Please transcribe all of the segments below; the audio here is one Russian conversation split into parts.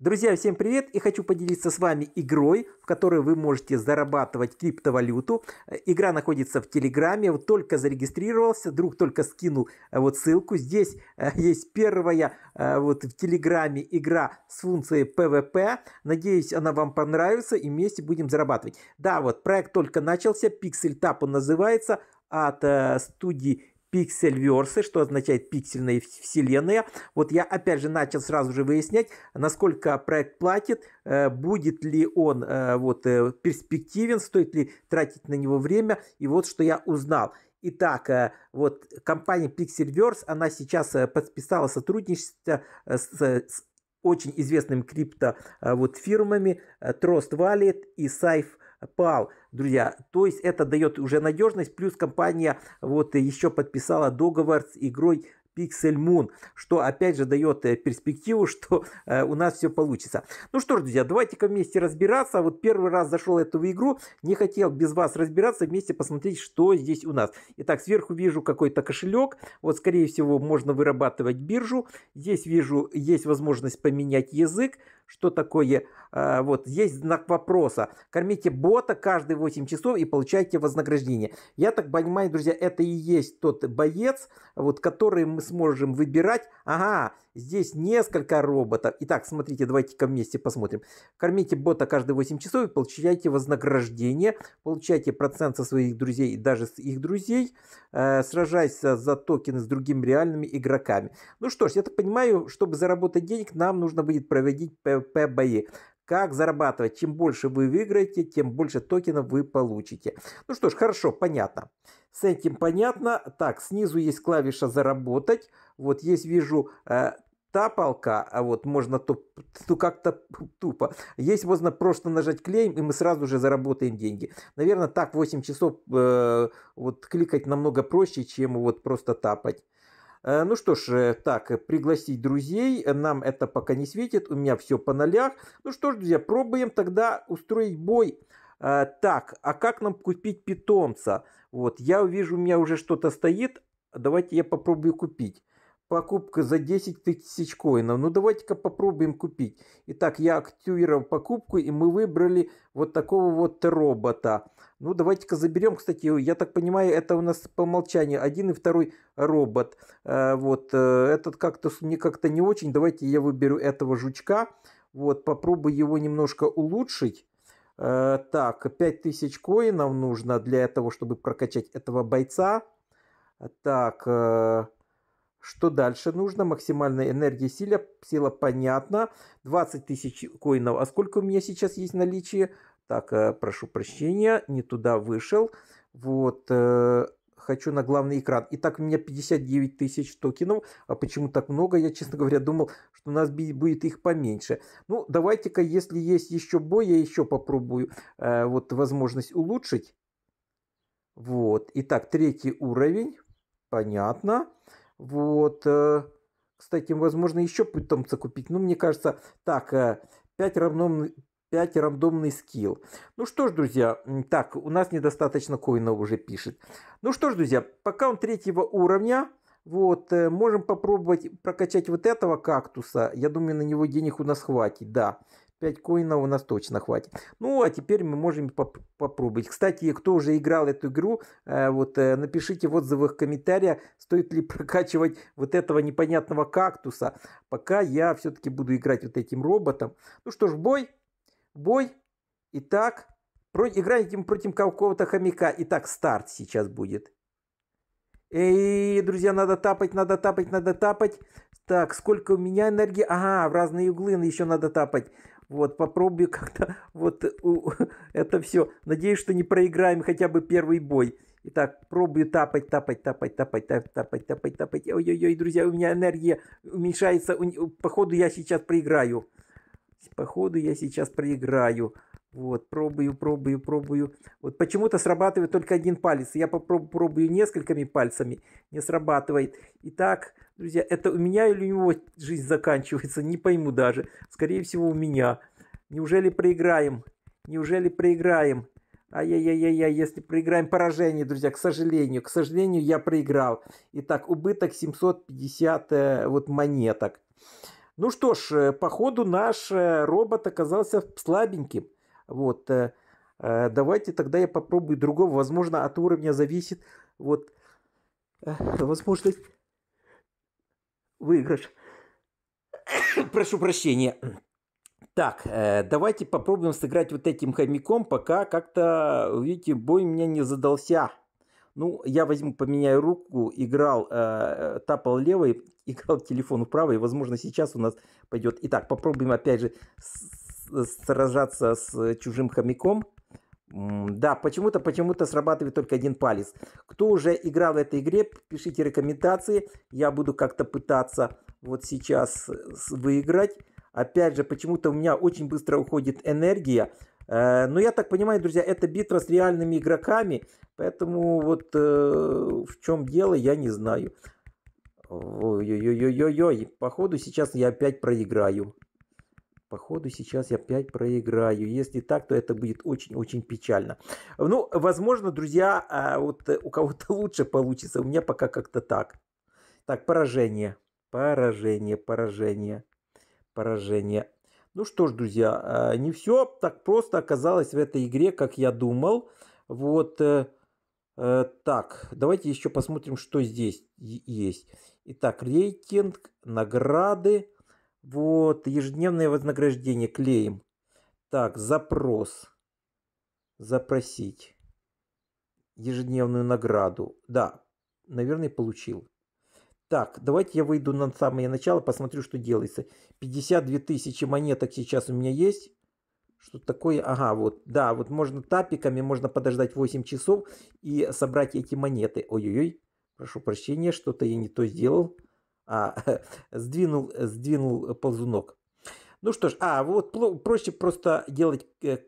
Друзья, всем привет! И хочу поделиться с вами игрой, в которой вы можете зарабатывать криптовалюту. Э, игра находится в Телеграме, вот только зарегистрировался, друг только скинул э, вот ссылку. Здесь э, есть первая вот в Телеграме игра с функцией PVP. Надеюсь, она вам понравится и вместе будем зарабатывать. Да, вот проект только начался, Pixel Tap он называется от студии пиксель что означает пиксельная вселенная. Вот я опять же начал сразу же выяснять, насколько проект платит, э, будет ли он э, вот, э, перспективен, стоит ли тратить на него время. И вот что я узнал. Итак, вот компания Pixelverse, она сейчас подписала сотрудничество с, с очень известными крипто вот фирмами Trust Wallet и Safe пал, друзья. То есть это дает уже надежность, плюс компания вот еще подписала договор с игрой Pixel Moon, что опять же дает э, перспективу, что э, у нас все получится. Ну что ж, друзья, давайте-ка вместе разбираться. Вот первый раз зашел эту игру, не хотел без вас разбираться, вместе посмотреть, что здесь у нас. Итак, сверху вижу какой-то кошелек, вот скорее всего можно вырабатывать биржу. Здесь вижу, есть возможность поменять язык, что такое, э, вот, есть знак вопроса. Кормите бота каждые 8 часов и получайте вознаграждение. Я так понимаю, друзья, это и есть тот боец, вот, который мы мы сможем выбирать. Ага, здесь несколько роботов. Итак, смотрите, давайте-ка вместе посмотрим. Кормите бота каждые 8 часов и получайте вознаграждение. Получайте процент со своих друзей и даже с их друзей. Э, сражайся за токены с другими реальными игроками. Ну что ж, я так понимаю, чтобы заработать денег, нам нужно будет проводить ПВП-бои как зарабатывать. Чем больше вы выиграете, тем больше токенов вы получите. Ну что ж, хорошо, понятно. С этим понятно. Так, снизу есть клавиша «Заработать». Вот есть, вижу, э, та а вот можно то ну, как-то тупо. Есть можно просто нажать клейм и мы сразу же заработаем деньги. Наверное, так 8 часов э, вот кликать намного проще, чем вот просто тапать. Э, ну что ж, так, э, пригласить друзей, э, нам это пока не светит, у меня все по нолях. Ну что ж, друзья, пробуем тогда устроить бой. Так, а как нам купить питомца? Вот, я вижу, у меня уже что-то стоит, давайте я попробую купить покупка за 10 тысяч коинов. Ну давайте-ка попробуем купить. Итак, я активировал покупку и мы выбрали вот такого вот робота. Ну давайте-ка заберем, кстати, я так понимаю, это у нас по умолчанию один и второй робот. Э, вот э, этот как-то мне как-то не очень. Давайте я выберу этого жучка. Вот попробую его немножко улучшить. Э, так, 5000 коинов нужно для того, чтобы прокачать этого бойца. Так, что дальше нужно? Максимальная энергия сила. Сила понятна. 20 тысяч коинов. А сколько у меня сейчас есть наличие? Так, э, прошу прощения, не туда вышел. Вот, э, хочу на главный экран. Итак, у меня 59 тысяч токенов. А почему так много? Я, честно говоря, думал, что у нас будет их поменьше. Ну, давайте-ка, если есть еще бой, я еще попробую э, вот возможность улучшить. Вот, итак, третий уровень. Понятно. Понятно. Вот. Э, кстати, возможно, еще питомца купить. Ну, мне кажется, так, 5 равно 5 рандомный скилл. Ну что ж, друзья, так, у нас недостаточно коина уже пишет. Ну что ж, друзья, пока он третьего уровня, вот, э, можем попробовать прокачать вот этого кактуса. Я думаю, на него денег у нас хватит, да. 5 коинов у нас точно хватит. Ну, а теперь мы можем поп попробовать. Кстати, кто уже играл эту игру, э, вот э, напишите в отзывах, в комментариях, стоит ли прокачивать вот этого непонятного кактуса. Пока я все-таки буду играть вот этим роботом. Ну что ж, бой, бой. Итак, про играем против какого-то хомяка. Итак, старт сейчас будет. Эй, друзья, надо тапать, надо тапать, надо тапать. Так, сколько у меня энергии? Ага, в разные углы еще надо тапать. Вот, попробую как-то вот у, это все. Надеюсь, что не проиграем хотя бы первый бой. Итак, пробую тапать, тапать, тапать, тапать, тапать, тапать, тапать, тапать. Ой-ой-ой, друзья, у меня энергия уменьшается. Походу, я сейчас проиграю. Походу, я сейчас проиграю. Вот, пробую, пробую, пробую. Вот почему-то срабатывает только один палец. Я попробую пробую несколькими пальцами, не срабатывает. Итак, друзья, это у меня или у него жизнь заканчивается, не пойму даже. Скорее всего, у меня. Неужели проиграем? Неужели проиграем? Ай-яй-яй-яй, если проиграем поражение, друзья, к сожалению, к сожалению, я проиграл. Итак, убыток 750 э, вот монеток. Ну что ж, э, походу наш э, робот оказался слабеньким. Вот. Э, э, давайте тогда я попробую другого. Возможно, от уровня зависит вот э, возможность выигрыш. Прошу прощения. Так, давайте попробуем сыграть вот этим хомяком, пока как-то, видите, бой меня не задался. Ну, я возьму, поменяю руку, играл, э, тапал левой, играл телефон правой, возможно, сейчас у нас пойдет. Итак, попробуем опять же сражаться с чужим хомяком. Да, почему-то почему-то срабатывает только один палец. Кто уже играл в этой игре, пишите рекомендации. Я буду как-то пытаться вот сейчас э, выиграть. Опять же, почему-то у меня очень быстро уходит энергия. Э, но я так понимаю, друзья, это битва с реальными игроками. Поэтому вот э, в чем дело, я не знаю. Ой-ой-ой-ой-ой. Походу сейчас я опять проиграю. Походу сейчас я опять проиграю. Если так, то это будет очень-очень печально. Ну, возможно, друзья, а, вот э, у кого-то лучше получится. У меня пока как-то так. Так, поражение. Поражение, поражение, поражение. Ну что ж, друзья, а, не все так просто оказалось в этой игре, как я думал. Вот э, э, так, давайте еще посмотрим, что здесь есть. Итак, рейтинг, награды. Вот, ежедневное вознаграждение клеим. Так, запрос. Запросить. Ежедневную награду. Да, наверное, получил. Так, давайте я выйду на самое начало, посмотрю, что делается. 52 тысячи монеток сейчас у меня есть. Что такое? Ага, вот, да, вот можно тапиками, можно подождать 8 часов и собрать эти монеты. Ой-ой-ой, прошу прощения, что-то я не то сделал а, сдвинул, сдвинул ползунок. Ну что ж, а вот проще просто делать э,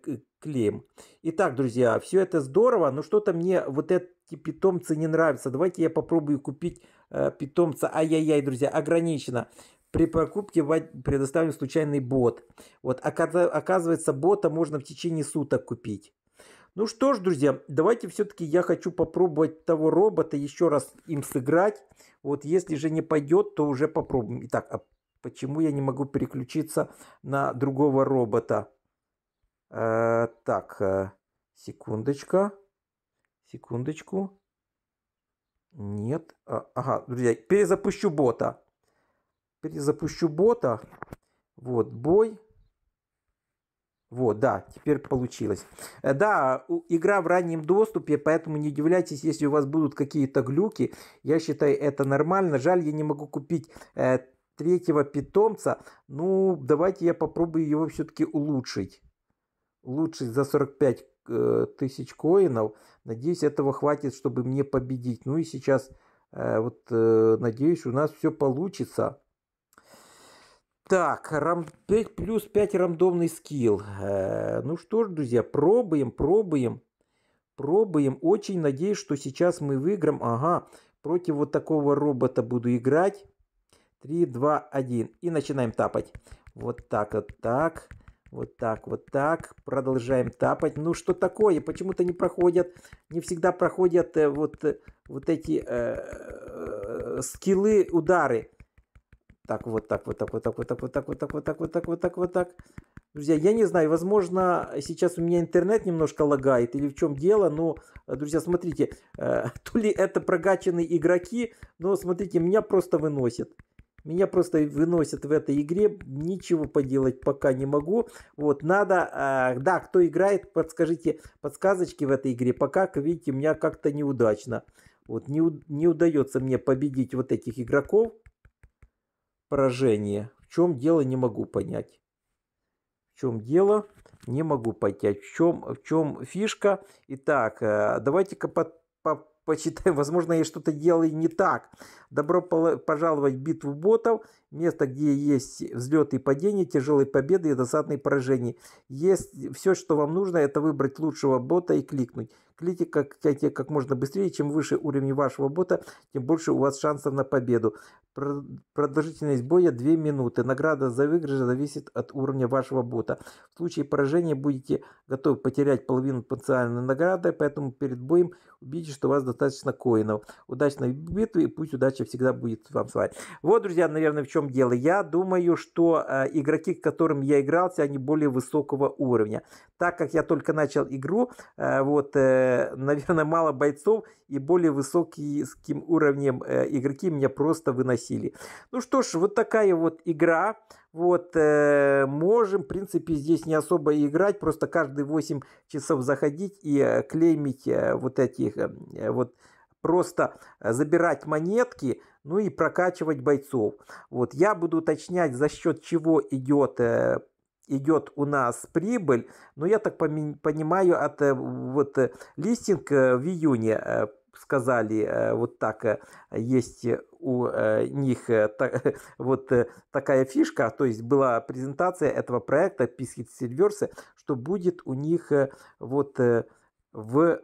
клеем. Итак, друзья, все это здорово, но что-то мне вот эти питомцы не нравятся. Давайте я попробую купить э, питомца. Ай-яй-яй, друзья, ограничено. При покупке предоставлен случайный бот. Вот оказывается, бота можно в течение суток купить. Ну что ж, друзья, давайте все-таки я хочу попробовать того робота еще раз им сыграть. Вот если же не пойдет, то уже попробуем. Итак, а почему я не могу переключиться на другого робота? Э, так, э, секундочка, секундочку. Нет. А, ага, друзья, перезапущу бота. Перезапущу бота. Вот, бой. Вот, да, теперь получилось. Э, да, игра в раннем доступе, поэтому не удивляйтесь, если у вас будут какие-то глюки. Я считаю, это нормально. Жаль, я не могу купить э, третьего питомца. Ну, давайте я попробую его все-таки улучшить. Улучшить за 45 э, тысяч коинов. Надеюсь, этого хватит, чтобы мне победить. Ну и сейчас, э, вот, э, надеюсь, у нас все получится. Так, рам... 5 плюс 5 рандомный скилл. Э, ну что ж, друзья, пробуем, пробуем. Пробуем. Очень надеюсь, что сейчас мы выиграем. Ага, против вот такого робота буду играть. 3, 2, 1. И начинаем тапать. Вот так, вот так. Вот так, вот так. Продолжаем тапать. Ну что такое? Почему-то не проходят, не всегда проходят э, вот, э, вот эти э, э, скиллы, удары так, вот так, вот так, вот так, вот так, вот так, вот так, вот так, вот так, вот так, вот так. Друзья, я не знаю, возможно, сейчас у меня интернет немножко лагает или в чем дело, но, друзья, смотрите, то ли это прокачанные игроки, но, смотрите, меня просто выносит. Меня просто выносят в этой игре, ничего поделать пока не могу. Вот, надо, э, да, кто играет, подскажите подсказочки в этой игре. Пока, как видите, меня как-то неудачно. Вот, не, не удается мне победить вот этих игроков поражение. В чем дело, не могу понять. В чем дело, не могу понять. В чем, в чем фишка? Итак, э, давайте-ка по, по, почитаем. Возможно, я что-то делаю не так. Добро пожаловать в битву ботов место, где есть взлеты и падения, тяжелые победы и досадные поражения. Есть все, что вам нужно, это выбрать лучшего бота и кликнуть. Кликайте как, как можно быстрее, чем выше уровень вашего бота, тем больше у вас шансов на победу. Продолжительность боя 2 минуты. Награда за выигрыш зависит от уровня вашего бота. В случае поражения будете готовы потерять половину потенциальной награды, поэтому перед боем убедитесь, что у вас достаточно коинов. Удачной битвы и пусть удача всегда будет вам с вами. Вот, друзья, наверное, в чем чем дело. Я думаю, что э, игроки, к которым я игрался, они более высокого уровня. Так как я только начал игру, э, вот, э, наверное, мало бойцов и более высоким уровнем э, игроки меня просто выносили. Ну что ж, вот такая вот игра. Вот, э, можем, в принципе, здесь не особо играть, просто каждые 8 часов заходить и э, клеймить э, вот этих, э, вот, просто забирать монетки, ну и прокачивать бойцов. Вот я буду уточнять, за счет чего идет э, идет у нас прибыль, но я так понимаю, от э, вот э, листинг в июне сказали, вот так есть у них так, вот такая фишка, то есть была презентация этого проекта Piscuit Silvers, что будет у них вот в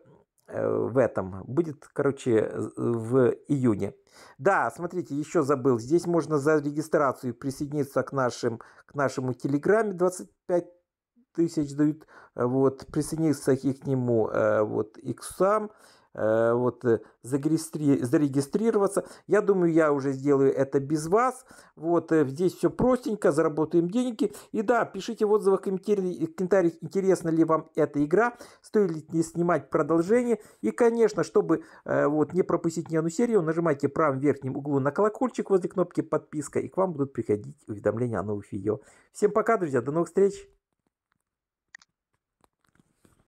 в этом. Будет, короче, в июне. Да, смотрите, еще забыл. Здесь можно за регистрацию присоединиться к, нашим, к нашему телеграме. 25 тысяч дают. Вот, присоединиться к нему э, вот, иксам сам. Э, вот, э, зарегистрироваться. Я думаю, я уже сделаю это без вас. Вот э, здесь все простенько, заработаем деньги. И да, пишите в отзывах, комментарии интересна ли вам эта игра, стоит ли не снимать продолжение. И, конечно, чтобы вот, не пропустить ни одну серию, нажимайте в правом верхнем углу на колокольчик возле кнопки подписка, и к вам будут приходить уведомления о новых видео. Всем пока, друзья, до новых встреч!